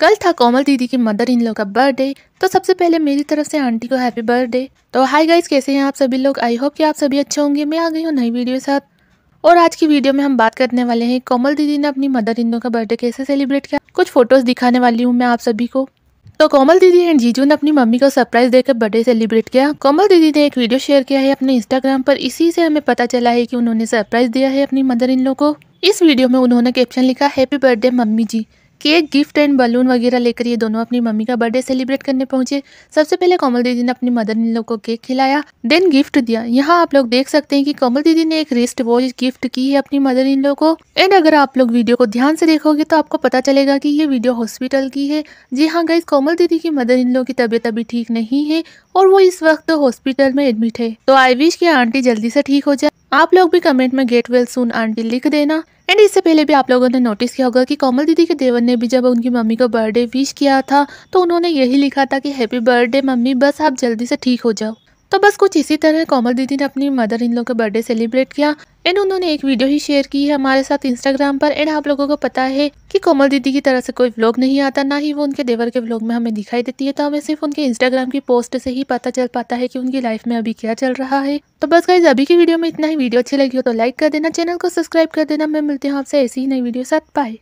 कल था कोमल दीदी की मदर इन लोग का बर्थडे तो सबसे पहले मेरी तरफ से आंटी को हैप्पी बर्थडे तो हाय गाइस कैसे हैं आप सभी लोग आई होप कि आप सभी अच्छे होंगे मैं आ गई हूँ नई वीडियो के साथ और आज की वीडियो में हम बात करने वाले हैं कोमल दीदी ने अपनी मदर इन लोग का बर्थडे कैसे सेलिब्रेट किया कुछ फोटोज दिखाने वाली हूँ मैं आप सभी को तो कोमल दीदी एंड जीजू ने अपनी मम्मी को सरप्राइज देकर बर्थडे सेलिब्रेट किया कोमल दीदी ने एक वीडियो शेयर किया है अपने इंस्टाग्राम पर इसी से हमें पता चला है कि उन्होंने सरप्राइज दिया है अपनी मदर इन लोग को इस वीडियो में उन्होंने कैप्शन लिखा happy birthday mummy ji cake gift and balloon वगैरह लेकर ये दोनों अपनी मम्मी का बर्थडे सेलिब्रेट करने पहुंचे सबसे पहले कोमल दीदी ने अपनी मदर इन लोग को केक खिलाया देन गिफ्ट दिया यहाँ आप लोग देख सकते हैं कि कोमल दीदी ने एक रिस्ट वॉच गिफ्ट की है अपनी मदर इन लोग को एंड अगर आप लोग वीडियो को ध्यान से देखोगे तो आपको पता चलेगा की ये वीडियो हॉस्पिटल की है जी हाँ गई कोमल दीदी की मदर इन लोग की तबियत अभी ठीक नहीं है और वो इस वक्त हॉस्पिटल में एडमिट है तो आई विश की आंटी जल्दी से ठीक हो जाए आप लोग भी कमेंट में गेट वेल सुन आंटी लिख देना एंड इससे पहले भी आप लोगों ने नोटिस किया होगा कि कोमल दीदी के देवर ने भी जब उनकी मम्मी को बर्थडे विश किया था तो उन्होंने यही लिखा था कि हैप्पी बर्थडे मम्मी बस आप जल्दी से ठीक हो जाओ तो बस कुछ इसी तरह कोमल दीदी ने अपनी मदर इन लोग का बर्थडे सेलिब्रेट किया एंड उन्होंने एक वीडियो ही शेयर की है हमारे साथ इंस्टाग्राम पर एंड आप लोगों को पता है कि कोमल दीदी की तरह से कोई व्लॉग नहीं आता ना ही वो उनके देवर के व्लॉग में हमें दिखाई देती है तो हमें सिर्फ उनके इंस्टाग्राम की पोस्ट से ही पता चल पाता है की उनकी लाइफ में अभी क्या चल रहा है तो बस गाइज अभी की वीडियो में इतना ही वीडियो अच्छी लगी हो तो लाइक कर देना चैनल को सब्सक्राइब कर देना मैं मिलती हूँ आपसे ऐसी ही नई वीडियो साथ पाए